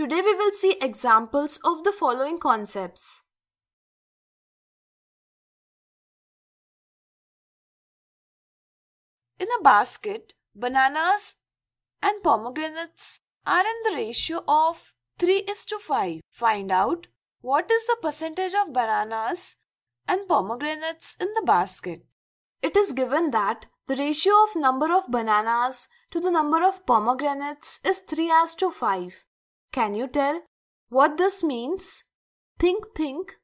Today we will see examples of the following concepts. In a basket, bananas and pomegranates are in the ratio of 3 is to 5. Find out what is the percentage of bananas and pomegranates in the basket. It is given that the ratio of number of bananas to the number of pomegranates is 3 as to 5. Can you tell what this means? Think, think.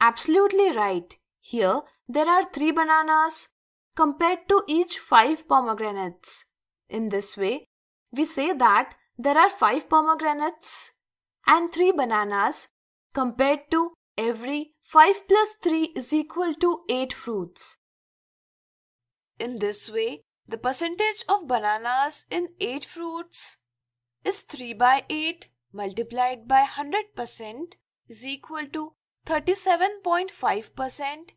Absolutely right. Here there are three bananas compared to each five pomegranates. In this way, we say that there are five pomegranates and three bananas compared to every 5 plus 3 is equal to 8 fruits. In this way, the percentage of bananas in 8 fruits is 3 by 8 multiplied by 100% is equal to 37.5%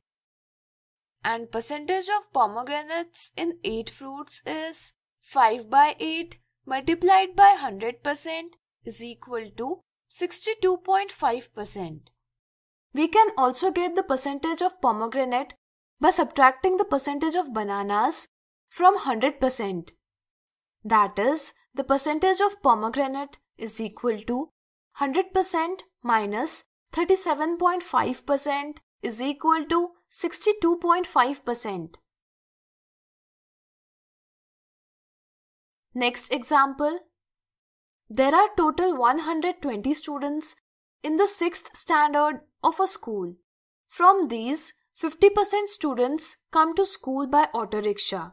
and percentage of pomegranates in 8 fruits is 5 by 8 multiplied by 100% is equal to 62.5%. We can also get the percentage of pomegranate by subtracting the percentage of bananas from 100%. That is the percentage of pomegranate is equal to 100% minus 37.5% is equal to 62.5%. Next example. There are total 120 students in the 6th standard of a school. From these, 50% students come to school by auto rickshaw.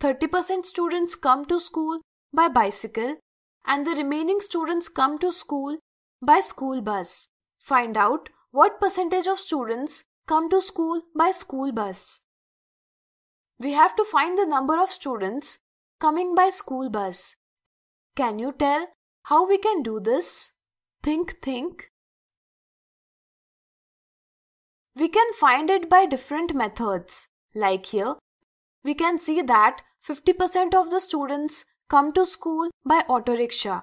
30% students come to school by bicycle and the remaining students come to school by school bus. Find out what percentage of students come to school by school bus. We have to find the number of students coming by school bus. Can you tell how we can do this? Think, think. We can find it by different methods. Like here, we can see that 50% of the students come to school by auto rickshaw.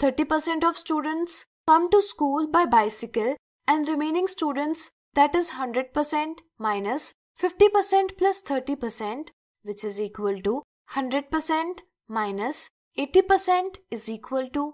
30% of students come to school by bicycle and remaining students that is 100% minus 50% plus 30% which is equal to 100% minus 80% is equal to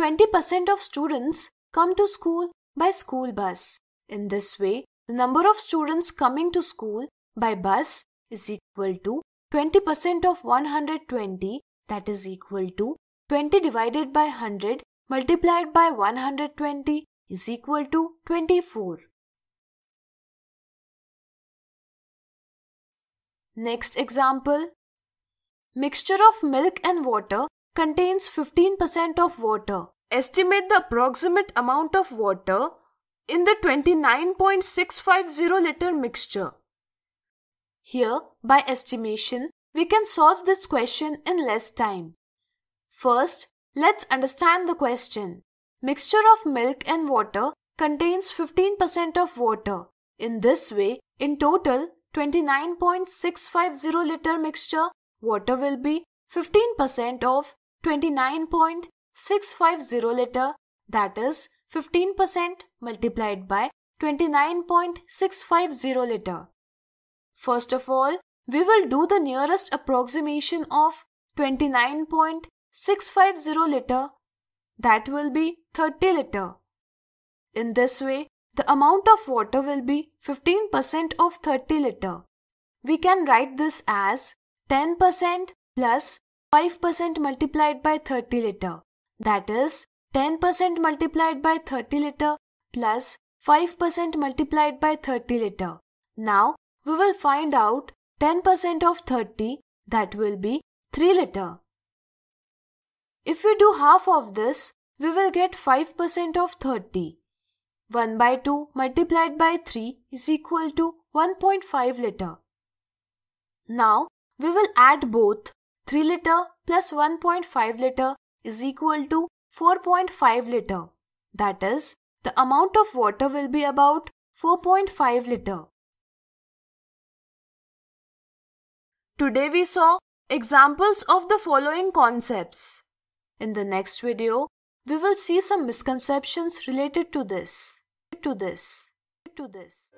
20% of students come to school by school bus. In this way, the number of students coming to school by bus is equal to 20% of 120 that is equal to 20 divided by 100 multiplied by 120 is equal to 24. Next example. Mixture of milk and water contains 15% of water. Estimate the approximate amount of water in the 29.650 liter mixture. Here, by estimation, we can solve this question in less time. First, let's understand the question. Mixture of milk and water contains 15% of water. In this way, in total, 29.650 liter mixture, water will be 15% of 29.650 liter that is 15% multiplied by 29.650 liter. First of all, we will do the nearest approximation of 29.650 liter that will be 30 liter. In this way, the amount of water will be 15% of 30 liter. We can write this as 10% plus 5% multiplied by 30 liter. That is 10% multiplied by 30 liter plus 5% multiplied by 30 liter. Now we will find out 10% of 30 that will be 3 liter. If we do half of this, we will get 5% of 30. 1 by 2 multiplied by 3 is equal to 1.5 liter. Now we will add both 3 liter plus 1.5 liter is equal to 4.5 liter. That is, the amount of water will be about 4.5 liter. Today we saw examples of the following concepts. In the next video, we will see some misconceptions related to this. To this. To this.